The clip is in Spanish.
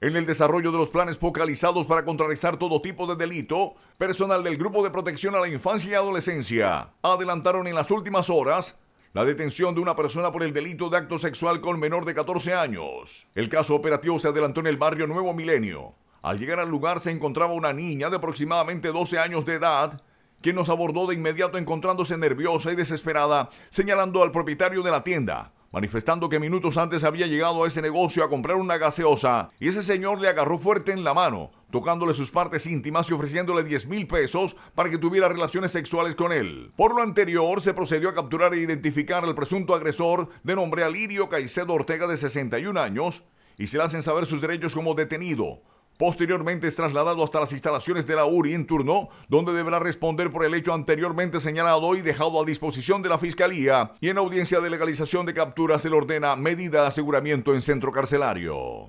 En el desarrollo de los planes focalizados para contrarrestar todo tipo de delito, personal del Grupo de Protección a la Infancia y Adolescencia adelantaron en las últimas horas la detención de una persona por el delito de acto sexual con menor de 14 años. El caso operativo se adelantó en el barrio Nuevo Milenio. Al llegar al lugar se encontraba una niña de aproximadamente 12 años de edad quien nos abordó de inmediato encontrándose nerviosa y desesperada, señalando al propietario de la tienda, manifestando que minutos antes había llegado a ese negocio a comprar una gaseosa y ese señor le agarró fuerte en la mano, tocándole sus partes íntimas y ofreciéndole 10 mil pesos para que tuviera relaciones sexuales con él. Por lo anterior, se procedió a capturar e identificar al presunto agresor de nombre Alirio Caicedo Ortega de 61 años y se le hacen saber sus derechos como detenido Posteriormente es trasladado hasta las instalaciones de la URI en turno, donde deberá responder por el hecho anteriormente señalado y dejado a disposición de la Fiscalía. Y en audiencia de legalización de captura se le ordena medida de aseguramiento en centro carcelario.